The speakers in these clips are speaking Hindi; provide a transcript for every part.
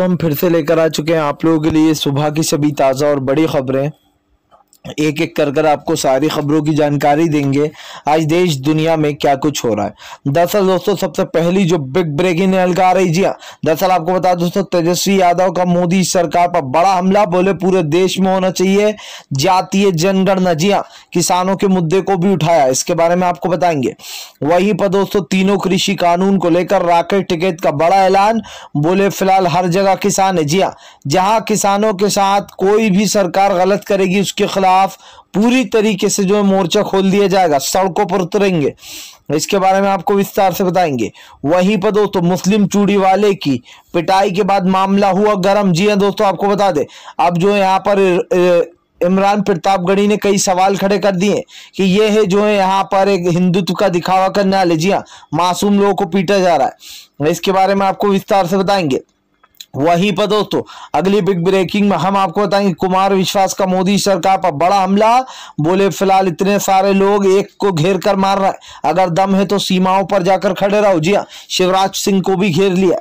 तो हम फिर से लेकर आ चुके हैं आप लोगों के लिए सुबह की सभी ताज़ा और बड़ी खबरें एक एक कर कर आपको सारी खबरों की जानकारी देंगे आज देश दुनिया में क्या कुछ हो रहा है दरअसल दोस्तों सबसे पहली जो बिग ब्रेकिंग हल्का आ रही जी हाँ। दरअसल आपको बता दोस्तों तेजस्वी यादव का मोदी सरकार पर बड़ा हमला बोले पूरे देश में होना चाहिए जातीय जनगणना जी हाँ किसानों के मुद्दे को भी उठाया इसके बारे में आपको बताएंगे वही पर दोस्तों तीनों कृषि कानून को लेकर राकेट टिकेत का बड़ा ऐलान बोले फिलहाल हर जगह किसान है जी हाँ किसानों के साथ कोई भी सरकार गलत करेगी उसके खिलाफ खिलाफ पूरी तरीके से जो है मोर्चा खोल दिया जाएगा सड़कों पर उतरेंगे इसके बारे में आपको विस्तार से बताएंगे वहीं पर दोस्तों मुस्लिम चूड़ी वाले की पिटाई के बाद मामला हुआ गर्म जी हाँ दोस्तों आपको बता दे अब जो यहाँ पर इमरान प्रतापगढ़ी ने कई सवाल खड़े कर दिए कि ये है जो है यहाँ पर एक हिंदुत्व का दिखावा करने वाले जी हाँ मासूम लोगों को पीटा जा रहा है इसके बारे में आपको विस्तार से बताएंगे वही पर दोस्तों अगली बिग ब्रेकिंग में हम आपको बताएंगे कुमार विश्वास का मोदी सरकार पर बड़ा हमला बोले फिलहाल इतने सारे लोग एक को घेर कर मार रहे अगर दम है तो सीमाओं पर जाकर खड़े रहो जी हाँ शिवराज सिंह को भी घेर लिया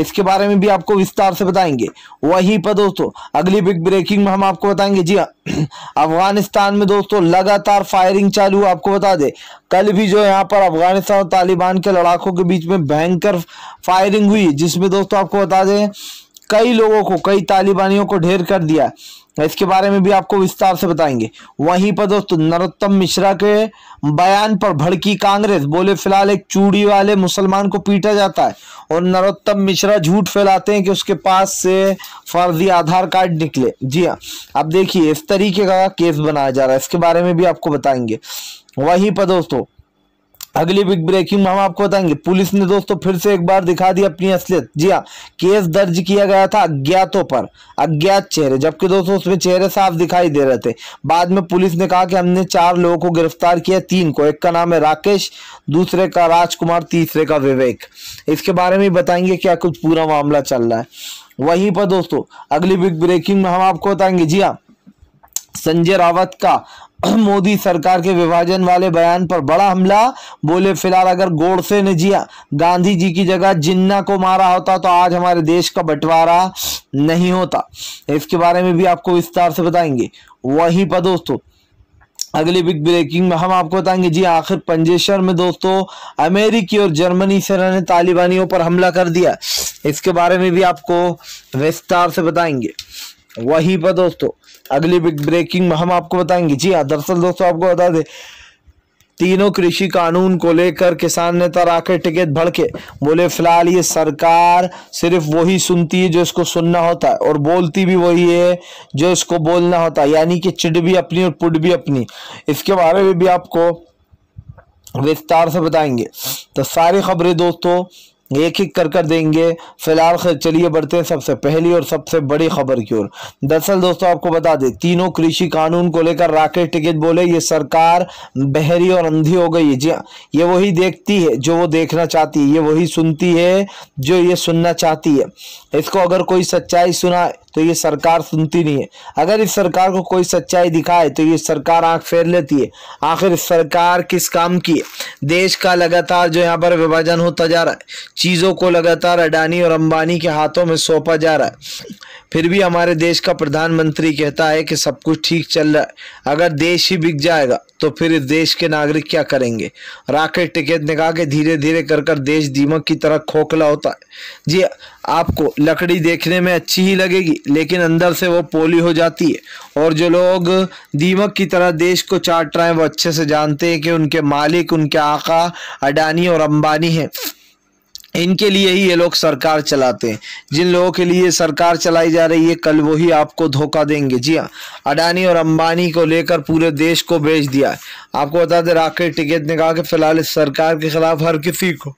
इसके बारे में भी आपको विस्तार से बताएंगे वही पर दोस्तों अगली बिग ब्रेकिंग में हम आपको बताएंगे जी हाँ अफगानिस्तान में दोस्तों लगातार फायरिंग चालू आपको बता दे कल भी जो यहाँ पर अफगानिस्तान और तालिबान के लड़ाकों के बीच में भयंकर फायरिंग हुई जिसमें दोस्तों आपको बता दें कई लोगों को कई तालिबानियों को ढेर कर दिया तो इसके बारे में भी आपको विस्तार से बताएंगे वहीं पर दोस्तों नरोत्तम मिश्रा के बयान पर भड़की कांग्रेस बोले फिलहाल एक चूड़ी वाले मुसलमान को पीटा जाता है और नरोत्तम मिश्रा झूठ फैलाते हैं कि उसके पास से फर्जी आधार कार्ड निकले जी हाँ अब देखिए इस तरीके का केस बनाया जा रहा है इसके बारे में भी आपको बताएंगे वहीं पर दोस्तों अगली बिग ब्रेकिंग में हम आपको बताएंगे पुलिस ने दोस्तों फिर से एक बार दिखा दी अपनी असलियत जी हाँ केस दर्ज किया गया था अज्ञातों पर अज्ञात चेहरे जबकि दोस्तों उसमें चेहरे साफ दिखाई दे रहे थे बाद में पुलिस ने कहा कि हमने चार लोगों को गिरफ्तार किया तीन को एक का नाम है राकेश दूसरे का राजकुमार तीसरे का विवेक इसके बारे में बताएंगे क्या कुछ पूरा मामला चल रहा है वहीं पर दोस्तों अगली बिग ब्रेकिंग में हम आपको बताएंगे जी हाँ संजय रावत का मोदी सरकार के विभाजन वाले बयान पर बड़ा हमला बोले फिलहाल अगर गोडसे ने जिया गांधी जी की जगह जिन्ना को मारा होता तो आज हमारे देश का बंटवारा नहीं होता इसके बारे में भी आपको विस्तार से बताएंगे वहीं पर दोस्तों अगली बिग ब्रेकिंग में हम आपको बताएंगे जी आखिर पंजेश्वर में दोस्तों अमेरिकी और जर्मनी सेना ने तालिबानियों पर हमला कर दिया इसके बारे में भी आपको विस्तार से बताएंगे वही पर दोस्तों अगली बिग ब्रेकिंग हम आपको बताएंगे जी हाँ दरअसल दोस्तों आपको बता दें तीनों कृषि कानून को लेकर किसान नेता राकेश टिकेत भड़के बोले फिलहाल ये सरकार सिर्फ वही सुनती है जो इसको सुनना होता है और बोलती भी वही है जो इसको बोलना होता है यानी कि चिड़ भी अपनी और पुट भी अपनी इसके बारे में भी आपको विस्तार से बताएंगे तो सारी खबरें दोस्तों एक एक कर कर देंगे फिलहाल खैर चलिए बढ़ते हैं सबसे पहली और सबसे बड़ी खबर की ओर दरअसल दोस्तों आपको बता दें तीनों कृषि कानून को लेकर राकेश टिकट बोले ये सरकार बहरी और अंधी हो गई है जी हाँ, ये वही देखती है जो वो देखना चाहती है ये वही सुनती है जो ये सुनना चाहती है इसको अगर कोई सच्चाई सुना तो ये सरकार सुनती नहीं है अगर इस सरकार को कोई सच्चाई दिखाए तो ये सरकार आंख फेर लेती है आखिर सरकार किस काम की है देश का लगातार जो यहाँ पर विभाजन होता जा रहा है चीज़ों को लगातार अडानी और अंबानी के हाथों में सौंपा जा रहा है फिर भी हमारे देश का प्रधानमंत्री कहता है कि सब कुछ ठीक चल रहा है अगर देश ही बिक जाएगा तो फिर देश के नागरिक क्या करेंगे राकेश टिकैत ने कहा कि धीरे धीरे कर कर देश दीमक की तरह खोखला होता है जी आपको लकड़ी देखने में अच्छी ही लगेगी लेकिन अंदर से वो पोली हो जाती है और जो लोग दीमक की तरह देश को चाट रहे हैं वो अच्छे से जानते हैं कि उनके मालिक उनके आका अडानी और अंबानी हैं इनके लिए ही ये लोग सरकार चलाते हैं जिन लोगों के लिए सरकार चलाई जा रही है कल वही आपको धोखा देंगे जी हाँ अडानी और अंबानी को लेकर पूरे देश को बेच दिया आपको बता दें राकेश टिकेत ने कहा कि फिलहाल इस सरकार के खिलाफ हर किसी को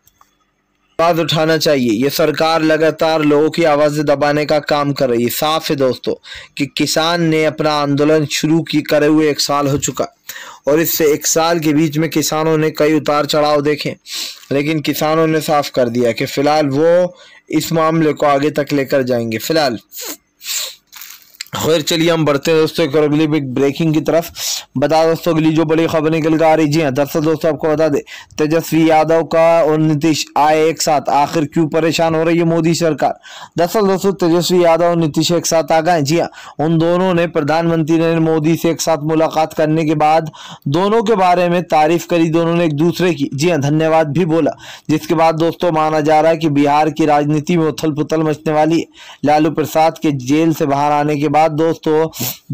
आवाज़ उठाना चाहिए ये सरकार लगातार लोगों की आवाज़ें दबाने का काम कर रही है साफ है दोस्तों कि किसान ने अपना आंदोलन शुरू की करे हुए एक साल हो चुका और इससे एक साल के बीच में किसानों ने कई उतार चढ़ाव देखे लेकिन किसानों ने साफ कर दिया कि फ़िलहाल वो इस मामले को आगे तक लेकर जाएंगे फ़िलहाल खैर चलिए हम बढ़ते हैं दोस्तों एक और अगली बिग ब्रेकिंग की तरफ बता दोस्तों अगली जो बड़ी खबर निकल कर आ रही जी हाँ दरअसल दोस्तों आपको बता दे तेजस्वी यादव का और नीतीश आए एक साथ आखिर क्यों परेशान हो रही है मोदी सरकार दरअसल दोस्तों तेजस्वी यादव और नीतीश एक साथ आ गए जी हाँ उन दोनों ने प्रधानमंत्री नरेंद्र मोदी से एक साथ मुलाकात करने के बाद दोनों के बारे में तारीफ करी दोनों ने एक दूसरे की जी हाँ धन्यवाद भी बोला जिसके बाद दोस्तों माना जा रहा है कि बिहार की राजनीति में उथल पुथल मचने वाली लालू प्रसाद के जेल से बाहर आने के बाद बाद दोस्तों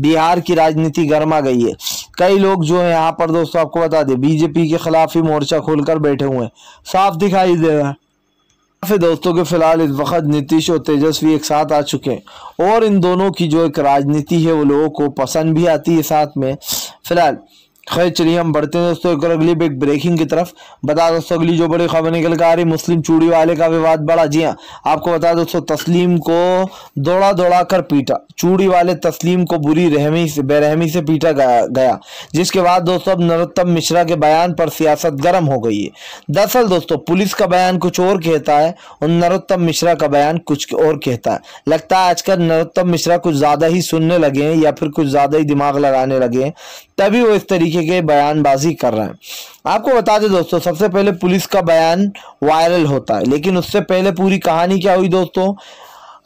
बिहार की राजनीति गर्मा गई है कई लोग जो है यहाँ पर दोस्तों आपको बता दें बीजेपी के खिलाफ ही मोर्चा खोलकर बैठे हुए हैं साफ दिखाई दे रहे हैं काफ़ी दोस्तों के फिलहाल इस वक्त नीतीश और तेजस्वी एक साथ आ चुके हैं और इन दोनों की जो एक राजनीति है वो लोगों को पसंद भी आती है साथ में फिलहाल खैर चलिए हम बढ़ते हैं दोस्तों एक और अगली बिग ब्रेकिंग की तरफ बता दोस्तों अगली जो बड़ी खबर निकल कर आ रही मुस्लिम चूड़ी वाले का विवाद बढ़ा जी हाँ आपको बता दोस्तों तस्लीम को दौड़ा दौड़ा कर पीटा चूड़ी वाले तस्लीम को बुरी रहमी से बेरहमी से पीटा गया, गया जिसके बाद दोस्तों अब नरोत्तम मिश्रा के बयान पर सियासत गर्म हो गई है दरअसल दोस्तों पुलिस का बयान कुछ और कहता है और नरोत्तम मिश्रा का बयान कुछ और कहता है लगता है आजकल नरोत्तम मिश्रा कुछ ज़्यादा ही सुनने लगे हैं या फिर कुछ ज़्यादा ही दिमाग लगाने लगे हैं तभी वो इस तरीके के बयानबाजी कर रहे हैं आपको बता दें दोस्तों सबसे पहले पुलिस का बयान वायरल होता है लेकिन उससे पहले पूरी कहानी क्या हुई दोस्तों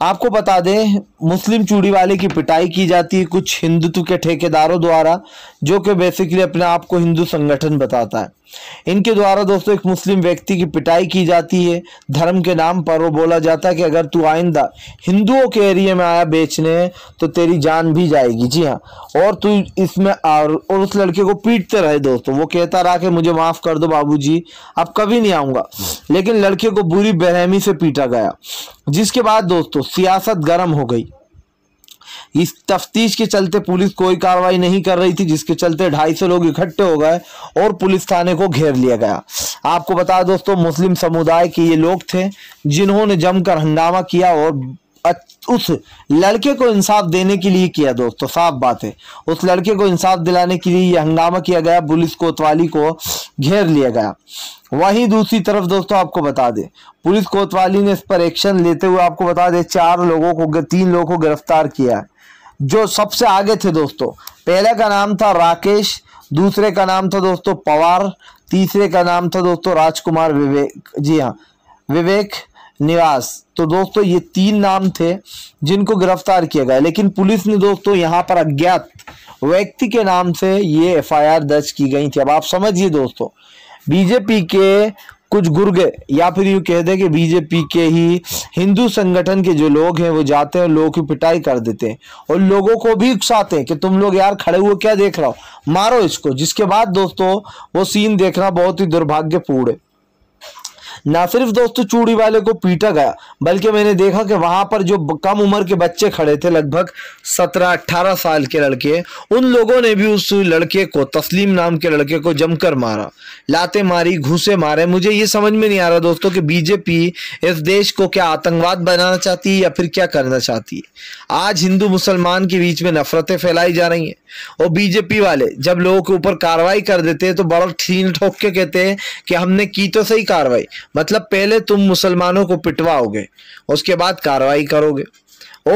आपको बता दें मुस्लिम चूड़ी वाले की पिटाई की जाती है कुछ हिंदुत्व के ठेकेदारों द्वारा जो कि बेसिकली अपने आप को हिंदू संगठन बताता है इनके द्वारा दोस्तों एक मुस्लिम व्यक्ति की पिटाई की जाती है धर्म के नाम पर वो बोला जाता है कि अगर तू आइंदा हिंदुओं के एरिया में आया बेचने तो तेरी जान भी जाएगी जी हाँ और तू इसमें और, और उस लड़के को पीटते रहे दोस्तों वो कहता रहा कि मुझे माफ़ कर दो बाबू जी अब कभी नहीं आऊँगा लेकिन लड़के को बुरी बेहमी से पीटा गया जिसके बाद दोस्तों सियासत गर्म हो गई इस तफ्तीश के चलते पुलिस कोई कार्रवाई नहीं कर रही थी जिसके चलते ढाई सौ लोग इकट्ठे हो गए और पुलिस थाने को घेर लिया गया आपको बता दोस्तों मुस्लिम समुदाय के ये लोग थे जिन्होंने जमकर हंगामा किया और उस लड़के को इंसाफ देने के लिए किया दोस्तों साफ बात है उस लड़के को इंसाफ दिलाने के लिए यह हंगामा किया गया पुलिस कोतवाली को घेर लिया गया वहीं दूसरी तरफ दोस्तों आपको बता दें पुलिस कोतवाली ने इस पर एक्शन लेते हुए आपको बता दें चार लोगों को तीन लोगों को गिरफ्तार किया जो सबसे आगे थे दोस्तों पहले का नाम था राकेश दूसरे का नाम था दोस्तों पवार तीसरे का नाम था दोस्तों राजकुमार विवेक जी हाँ विवेक निवास तो दोस्तों ये तीन नाम थे जिनको गिरफ्तार किया गया लेकिन पुलिस ने दोस्तों यहाँ पर अज्ञात व्यक्ति के नाम से ये एफआईआर दर्ज की गई थी अब आप समझिए दोस्तों बीजेपी के कुछ गुर्गे या फिर यू कह दें कि बीजेपी के ही हिंदू संगठन के जो लोग हैं वो जाते हैं लोगों की पिटाई कर देते हैं और लोगों को भी उकसाते हैं कि तुम लोग यार खड़े हुए क्या देख रहा हो मारो इसको जिसके बाद दोस्तों वो सीन देखना बहुत ही दुर्भाग्यपूर्ण है ना सिर्फ दोस्तों चूड़ी वाले को पीटा गया बल्कि मैंने देखा कि वहां पर जो कम उम्र के बच्चे खड़े थे लगभग सत्रह अट्ठारह साल के लड़के उन लोगों ने भी उस लड़के को तस्लीम नाम के लड़के को जमकर मारा लाते मारी घूसे मारे मुझे ये समझ में नहीं आ रहा दोस्तों कि बीजेपी इस देश को क्या आतंकवाद बनाना चाहती है या फिर क्या करना चाहती है आज हिंदू मुसलमान के बीच में नफरतें फैलाई जा रही हैं और बीजेपी वाले जब लोगों के ऊपर कार्रवाई कर देते हैं तो बड़ा ठीन ठोक के कहते हैं कि हमने की तो सही कार्रवाई मतलब पहले तुम मुसलमानों को पिटवाओगे उसके बाद कार्रवाई करोगे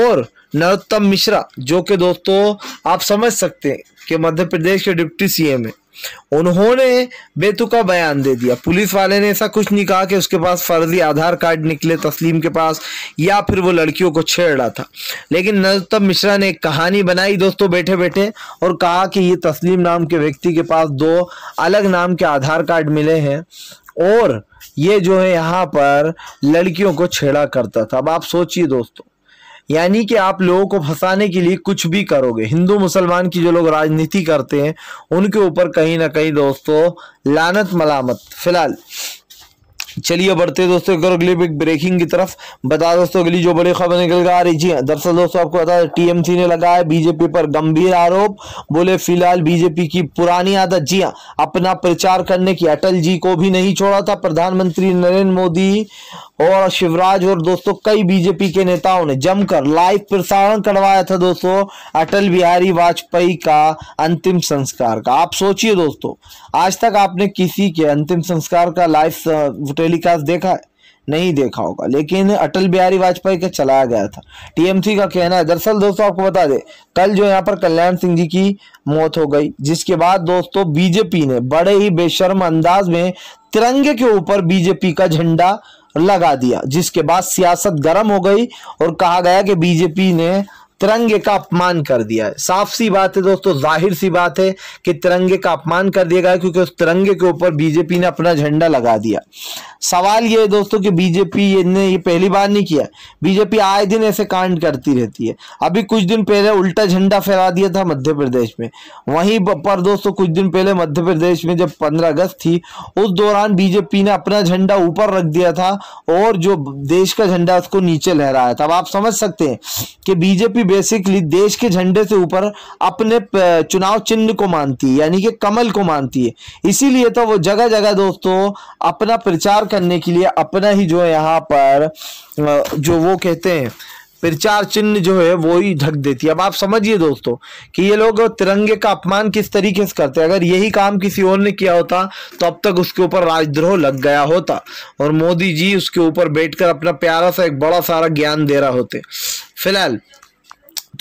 और नरोत्तम मिश्रा जो कि दोस्तों आप समझ सकते हैं के मध्य प्रदेश के डिप्टी सीएम है उन्होंने बेतुका बयान दे दिया पुलिस वाले ने ऐसा कुछ नहीं कहा कि उसके पास फर्जी आधार कार्ड निकले तस्लीम के पास या फिर वो लड़कियों को छेड़ रहा था लेकिन नरोत्तम मिश्रा ने एक कहानी बनाई दोस्तों बैठे बैठे और कहा कि ये तस्लीम नाम के व्यक्ति के पास दो अलग नाम के आधार कार्ड मिले हैं और ये जो है यहाँ पर लड़कियों को छेड़ा करता था अब आप सोचिए दोस्तों यानी कि आप लोगों को फंसाने के लिए कुछ भी करोगे हिंदू मुसलमान की जो लोग राजनीति करते हैं उनके ऊपर कहीं ना कहीं दोस्तों लानत मलामत फिलहाल चलिए बढ़ते दोस्तों अगर अगली बिग ब्रेकिंग की तरफ बता दोस्तों अगली जो बड़ी खबर निकल कर आ रही जी हाँ, दरअसल दोस्तों आपको बता दें टीएमसी ने लगाया बीजेपी पर गंभीर आरोप बोले फिलहाल बीजेपी की पुरानी आदत जी हाँ अपना प्रचार करने की अटल जी को भी नहीं छोड़ा था प्रधानमंत्री नरेंद्र मोदी और शिवराज और दोस्तों कई बीजेपी के नेताओं ने जमकर लाइव प्रसारण करवाया था दोस्तों अटल बिहारी वाजपेयी का अंतिम संस्कार का आप सोचिए दोस्तों आज तक आपने किसी के अंतिम संस्कार का लाइव टेलीकास्ट देखा है नहीं देखा होगा लेकिन अटल बिहारी वाजपेयी का चलाया गया था टीएमसी का कहना है दरअसल दोस्तों आपको बता दें कल जो यहाँ पर कल्याण सिंह जी की मौत हो गई जिसके बाद दोस्तों बीजेपी ने बड़े ही बेशर्म अंदाज में तिरंगे के ऊपर बीजेपी का झंडा लगा दिया जिसके बाद सियासत गर्म हो गई और कहा गया कि बीजेपी ने तिरंगे का अपमान कर दिया है साफ सी बात है दोस्तों जाहिर सी बात है कि तिरंगे का अपमान कर दिया गया क्योंकि उस तिरंगे के ऊपर बीजेपी ने अपना झंडा लगा दिया सवाल ये है दोस्तों कि बीजेपी ने ये पहली बार नहीं किया बीजेपी आए दिन ऐसे कांड करती रहती है अभी कुछ दिन पहले उल्टा झंडा फैला दिया था मध्य प्रदेश में वहीं पर दोस्तों कुछ दिन पहले मध्य प्रदेश में जब पंद्रह अगस्त थी उस दौरान बीजेपी ने अपना झंडा ऊपर रख दिया था और जो देश का झंडा उसको नीचे लहराया था अब आप समझ सकते हैं कि बीजेपी बेसिकली देश के झंडे से ऊपर अपने चुनाव चिन्ह को मानती है यानी कि कमल को मानती है इसीलिए तो वो जगह जगह दोस्तों अपना प्रचार करने के लिए अपना ही जो यहाँ पर जो वो कहते हैं प्रचार चिन्ह जो है वो ही ढक देती है अब आप समझिए दोस्तों कि ये लोग तिरंगे का अपमान किस तरीके से करते हैं अगर यही काम किसी और ने किया होता तो अब तक उसके ऊपर राजद्रोह लग गया होता और मोदी जी उसके ऊपर बैठकर अपना प्यारा सा एक बड़ा सारा ज्ञान दे रहा होते फिलहाल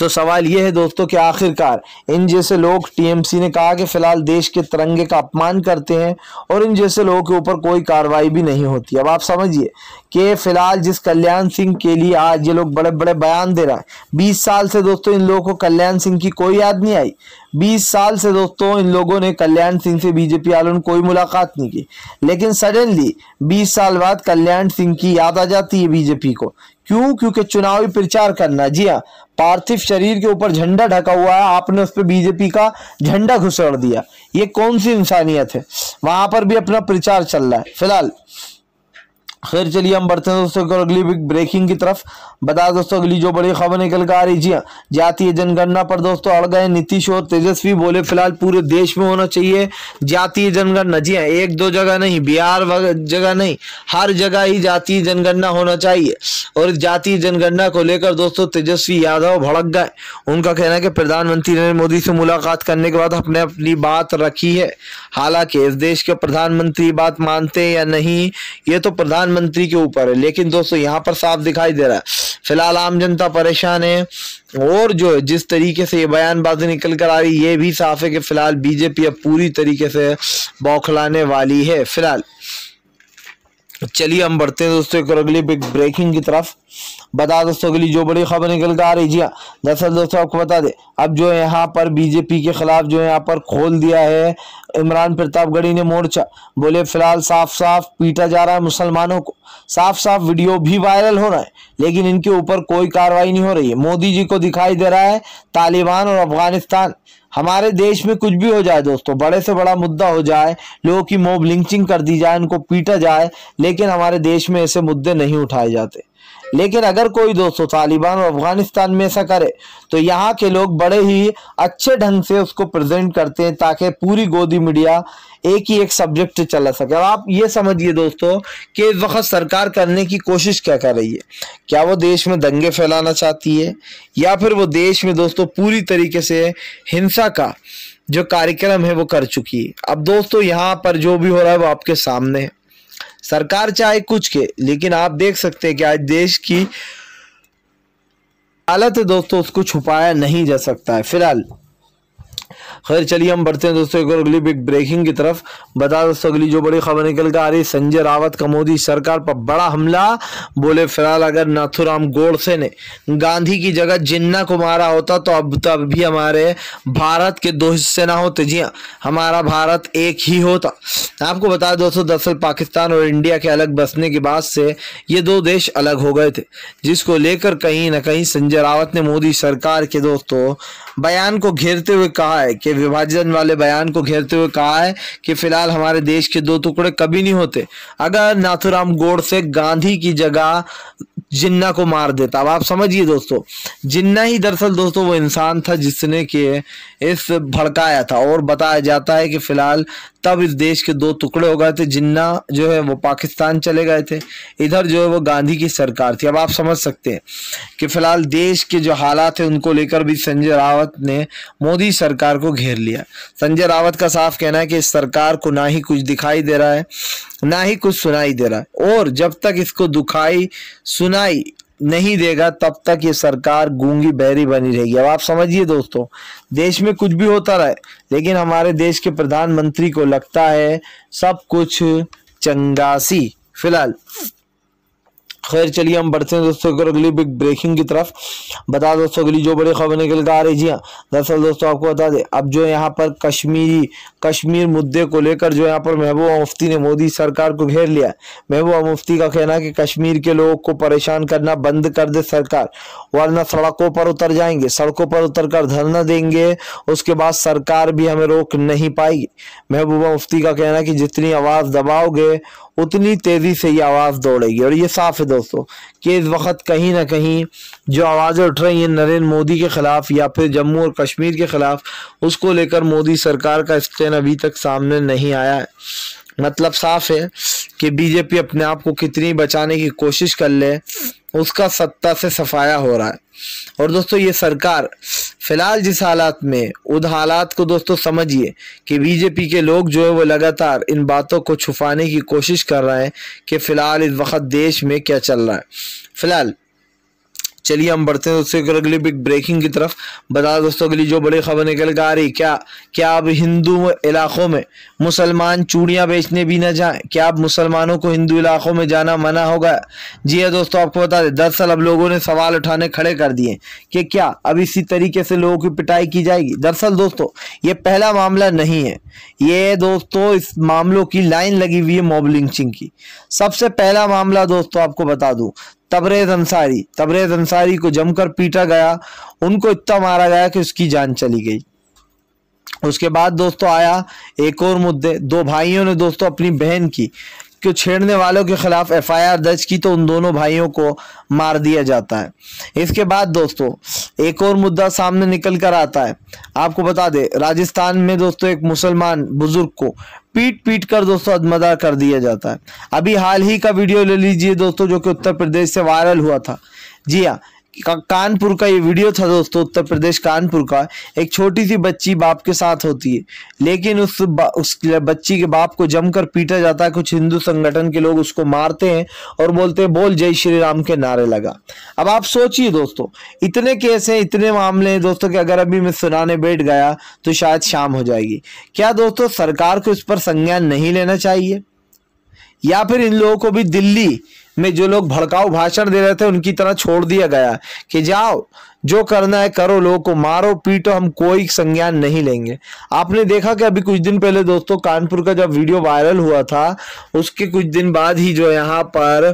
तो सवाल यह है दोस्तों कि आखिरकार इन जैसे लोग टीएमसी ने कहा कि फिलहाल देश के तिरंगे का अपमान करते हैं और इन जैसे लोगों के ऊपर कोई कार्रवाई भी नहीं होती अब आप समझिए कि फिलहाल जिस कल्याण सिंह के लिए आज ये लोग बड़े बड़े बयान दे रहा है बीस साल से दोस्तों इन लोगों को कल्याण सिंह की कोई याद नहीं आई बीस साल से दोस्तों इन लोगों ने कल्याण सिंह से बीजेपी वालों कोई मुलाकात नहीं की लेकिन सडनली बीस साल बाद कल्याण सिंह की याद आ जाती है बीजेपी को क्यों क्योंकि चुनावी प्रचार करना जी हाँ पार्थिव शरीर के ऊपर झंडा ढका हुआ है आपने उस पर बीजेपी का झंडा घुसड़ दिया ये कौन सी इंसानियत है वहां पर भी अपना प्रचार चल रहा है फिलहाल खैर चलिए हम बढ़ते हैं दोस्तों अगली बिग ब्रेकिंग की तरफ बता दोस्तों अगली जो बड़ी खबर निकल कर आ रही जी जातीय जनगणना पर दोस्तों अड़ गए नीतीश और तेजस्वी बोले फिलहाल पूरे देश में होना चाहिए जातीय जनगणना जी हाँ एक दो जगह नहीं बिहार जगह नहीं हर जगह ही जातीय जनगणना होना चाहिए और जातीय जनगणना को लेकर दोस्तों तेजस्वी यादव भड़क गए उनका कहना है कि प्रधानमंत्री नरेंद्र मोदी से मुलाकात करने के बाद अपने अपनी बात रखी है हालांकि इस देश के प्रधानमंत्री बात मानते हैं या नहीं ये तो प्रधान प्रधानमंत्री के ऊपर है लेकिन दोस्तों यहाँ पर साफ दिखाई दे रहा है फिलहाल आम जनता परेशान है और जो जिस तरीके से ये बयानबाजी निकल कर आ रही ये भी साफ है कि फिलहाल बीजेपी अब पूरी तरीके से बौखलाने वाली है फिलहाल चलिए हम बढ़ते हैं दोस्तों एक और अगली बिग ब्रेकिंग की तरफ बता दोस्तों अगली जो बड़ी खबर निकल कर आ रही जी हाँ दरअसल दोस्तों आपको बता दे अब जो है यहाँ पर बीजेपी के खिलाफ जो है यहाँ पर खोल दिया है इमरान प्रतापगढ़ी ने मोर्चा बोले फिलहाल साफ साफ पीटा जा रहा है मुसलमानों को साफ साफ वीडियो भी वायरल हो रहा है लेकिन इनके ऊपर कोई कार्रवाई नहीं हो रही है मोदी जी को दिखाई दे रहा है तालिबान और अफगानिस्तान हमारे देश में कुछ भी हो जाए दोस्तों बड़े से बड़ा मुद्दा हो जाए लोगों की मोब लिंचिंग कर दी जाए उनको पीटा जाए लेकिन हमारे देश में ऐसे मुद्दे नहीं उठाए जाते लेकिन अगर कोई दोस्तों तालिबान और अफगानिस्तान में ऐसा करे तो यहाँ के लोग बड़े ही अच्छे ढंग से उसको प्रेजेंट करते हैं ताकि पूरी गोदी मीडिया एक ही एक सब्जेक्ट चला सके अब आप ये समझिए दोस्तों कि इस वक्त सरकार करने की कोशिश क्या कर रही है क्या वो देश में दंगे फैलाना चाहती है या फिर वो देश में दोस्तों पूरी तरीके से हिंसा का जो कार्यक्रम है वो कर चुकी है अब दोस्तों यहाँ पर जो भी हो रहा है वो आपके सामने है सरकार चाहे कुछ के लेकिन आप देख सकते हैं कि आज देश की हालत दोस्तों उसको छुपाया नहीं जा सकता है फिलहाल खैर चलिए हम बढ़ते हैं दोस्तों एक और अगली बिग ब्रेकिंग की तरफ बता दोस्तों अगली जो बड़ी खबर निकल कर आ रही संजय रावत का मोदी सरकार पर बड़ा हमला बोले फिलहाल अगर नाथुराम गोडसे ने गांधी की जगह जिन्ना को मारा होता तो अब तब तो भी हमारे भारत के दो हिस्से ना होते जी हाँ हमारा भारत एक ही होता आपको बता दोस्तों दरअसल पाकिस्तान और इंडिया के अलग बसने के बाद से ये दो देश अलग हो गए थे जिसको लेकर कहीं ना कहीं संजय रावत ने मोदी सरकार के दोस्तों बयान को घेरते हुए कहा है कि विभाजन वाले बयान को घेरते हुए कहा है कि फिलहाल हमारे देश के दो टुकड़े कभी नहीं होते अगर नाथुराम गोड से गांधी की जगह जिन्ना को मार देता अब आप समझिए दोस्तों जिन्ना ही दरअसल दोस्तों वो इंसान था जिसने के इस भड़काया था और बताया जाता है कि फ़िलहाल तब इस देश के दो टुकड़े हो गए थे जिन्ना जो है वो पाकिस्तान चले गए थे इधर जो है वो गांधी की सरकार थी अब आप समझ सकते हैं कि फ़िलहाल देश के जो हालात है उनको लेकर भी संजय रावत ने मोदी सरकार को घेर लिया संजय रावत का साफ कहना है कि इस सरकार को ना ही कुछ दिखाई दे रहा है ना ही कुछ सुनाई दे रहा है और जब तक इसको दुखाई सुनाई नहीं देगा तब तक ये सरकार गूंगी बहरी बनी रहेगी अब आप समझिए दोस्तों देश में कुछ भी होता रहे लेकिन हमारे देश के प्रधानमंत्री को लगता है सब कुछ चंगासी फिलहाल खैर चलिए हम बढ़ते हैं दोस्तों अगर अगली बिग ब्रेकिंग की तरफ बता दोस्तों अगली जो बड़ी खबर निकल कर आ रही जी हाँ दरअसल दोस्तों आपको बता दें अब जो यहाँ पर कश्मीरी कश्मीर मुद्दे को लेकर जो यहाँ पर महबूबा मुफ्ती ने मोदी सरकार को घेर लिया महबूबा मुफ्ती का कहना है कि कश्मीर के लोगों को परेशान करना बंद कर दे सरकार वरना सड़कों पर उतर जाएंगे सड़कों पर उतर कर धरना देंगे उसके बाद सरकार भी हमें रोक नहीं पाएगी महबूबा मुफ्ती का कहना है कि जितनी आवाज़ दबाओगे उतनी तेज़ी से ये आवाज़ दौड़ेगी और ये साफ है दोस्तों कि इस वक्त कहीं ना कहीं जो आवाज़ें उठ रही हैं नरेंद्र मोदी के ख़िलाफ़ या फिर जम्मू और कश्मीर के ख़िलाफ़ उसको लेकर मोदी सरकार का स्टैंड अभी तक सामने नहीं आया है मतलब साफ है कि बीजेपी अपने आप को कितनी बचाने की कोशिश कर ले उसका सत्ता से सफाया हो रहा है और दोस्तों ये सरकार फिलहाल जिस हालात में उन हालात को दोस्तों समझिए कि बीजेपी के लोग जो है वो लगातार इन बातों को छुपाने की कोशिश कर रहे हैं कि फ़िलहाल इस वक्त देश में क्या चल रहा है फिलहाल चलिए हम बढ़ते हैं उससे अगली बिग ब्रेकिंग की तरफ बता दोस्तों अगली जो बड़ी खबर निकल कर आ रही क्या क्या अब हिंदू इलाकों में मुसलमान चूड़ियाँ बेचने भी ना जाएँ क्या अब मुसलमानों को हिंदू इलाकों में जाना मना होगा जी हाँ दोस्तों आपको बता दें दरअसल अब लोगों ने सवाल उठाने खड़े कर दिए कि क्या अब इसी तरीके से लोगों की पिटाई की जाएगी दरअसल दोस्तों ये पहला मामला नहीं है ये दोस्तों इस मामलों की लाइन लगी हुई है मॉब लिंचिंग की सबसे पहला मामला दोस्तों आपको बता दूं तबरेज अंसारी तबरेज अंसारी को जमकर पीटा गया उनको इतना मारा गया कि उसकी जान चली गई उसके बाद दोस्तों आया एक और मुद्दे दो भाइयों ने दोस्तों अपनी बहन की को छेड़ने वालों के खिलाफ एफआईआर दर्ज की तो उन दोनों भाइयों को मार दिया जाता है इसके बाद दोस्तों एक और मुद्दा सामने निकल कर आता है आपको बता दें राजस्थान में दोस्तों एक मुसलमान बुजुर्ग को पीट पीट कर दोस्तों अदमदा कर दिया जाता है अभी हाल ही का वीडियो ले लीजिए दोस्तों जो कि उत्तर प्रदेश से वायरल हुआ था जी हाँ कानपुर का ये वीडियो था दोस्तों उत्तर प्रदेश कानपुर का एक छोटी सी बच्ची बाप के साथ होती है लेकिन उस उस बच्ची के बाप को जमकर पीटा जाता है कुछ हिंदू संगठन के लोग उसको मारते हैं और बोलते हैं बोल जय श्री राम के नारे लगा अब आप सोचिए दोस्तों इतने केस हैं इतने मामले हैं दोस्तों कि अगर अभी मैं सुनाने बैठ गया तो शायद शाम हो जाएगी क्या दोस्तों सरकार को इस पर संज्ञान नहीं लेना चाहिए या फिर इन लोगों को भी दिल्ली में जो लोग भड़काऊ भाषण दे रहे थे उनकी तरह छोड़ दिया गया कि जाओ जो करना है करो लोगों को मारो पीटो हम कोई संज्ञान नहीं लेंगे आपने देखा कि अभी कुछ दिन पहले दोस्तों कानपुर का जब वीडियो वायरल हुआ था उसके कुछ दिन बाद ही जो यहाँ पर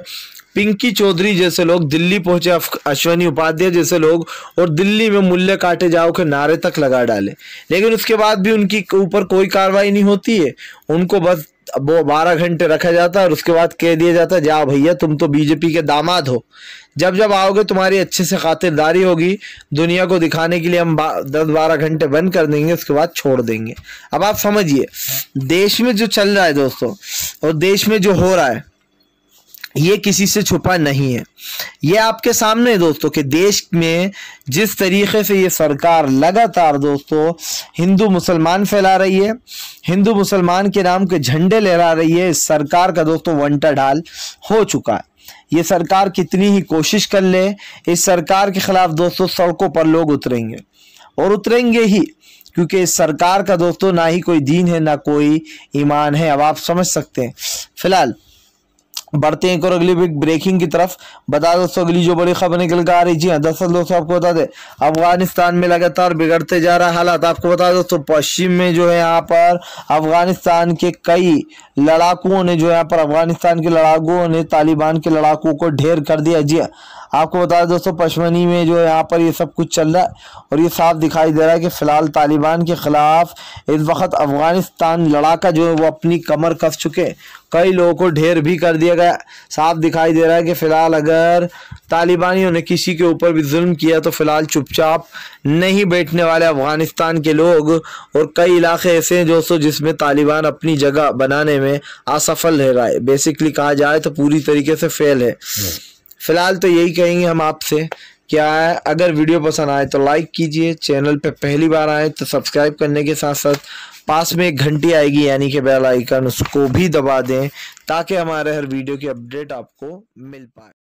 पिंकी चौधरी जैसे लोग दिल्ली पहुंचे अश्वनी उपाध्याय जैसे लोग और दिल्ली में मूल्य काटे जाओ के नारे तक लगा डाले लेकिन उसके बाद भी उनकी ऊपर कोई कार्रवाई नहीं होती है उनको बस वो बारह घंटे रखा जाता है और उसके बाद कह दिया जाता है जा भैया तुम तो बीजेपी के दामाद हो जब जब आओगे तुम्हारी अच्छे से खातिरदारी होगी दुनिया को दिखाने के लिए हम दस बारह घंटे बंद कर देंगे उसके बाद छोड़ देंगे अब आप समझिए देश में जो चल रहा है दोस्तों और देश में जो हो रहा है ये किसी से छुपा नहीं है ये आपके सामने है दोस्तों कि देश में जिस तरीके से ये सरकार लगातार दोस्तों हिंदू मुसलमान फैला रही है हिंदू मुसलमान के नाम के झंडे लहरा रही है इस सरकार का दोस्तों वंटा ढाल हो चुका है ये सरकार कितनी ही कोशिश कर ले इस सरकार के खिलाफ दोस्तों सड़कों पर लोग उतरेंगे और उतरेंगे ही क्योंकि इस सरकार का दोस्तों ना ही कोई दीन है ना कोई ईमान है अब आप समझ सकते हैं फिलहाल बढ़ते हैं एक और अगली ब्रेकिंग की तरफ बता दोस्तों अगली जो बड़ी खबर निकल कर आ रही जी हाँ, दरअसल दोस्तों आपको बता दें अफगानिस्तान में लगातार बिगड़ते जा रहा हालात आपको बता दें दोस्तों पश्चिम में जो है यहाँ पर अफगानिस्तान के कई लड़ाकुओं ने जो यहाँ पर अफगानिस्तान के लड़ाकुओं ने तालिबान के लड़ाकुओं को ढेर कर दिया जी हाँ। आपको बता दें दोस्तों पशमनी में जो यहाँ पर ये सब कुछ चल रहा है और ये साफ दिखाई दे रहा है कि फ़िलहाल तालिबान के ख़िलाफ़ इस वक्त अफ़गानिस्तान लड़ाका जो है वो अपनी कमर कस चुके कई लोगों को ढेर भी कर दिया गया साफ दिखाई दे रहा है कि फ़िलहाल अगर तालिबानियों ने किसी के ऊपर भी जुल्म किया तो फ़िलहाल चुपचाप नहीं बैठने वाले अफ़गानिस्तान के लोग और कई इलाके ऐसे हैं दोस्तों जिसमें तालिबान अपनी जगह बनाने में असफल रह रहा है बेसिकली कहा जाए तो पूरी तरीके से फेल है फ़िलहाल तो यही कहेंगे हम आपसे क्या है अगर वीडियो पसंद आए तो लाइक कीजिए चैनल पे पहली बार आए तो सब्सक्राइब करने के साथ साथ पास में एक घंटी आएगी यानी कि बेल आइकन उसको भी दबा दें ताकि हमारे हर वीडियो की अपडेट आपको मिल पाए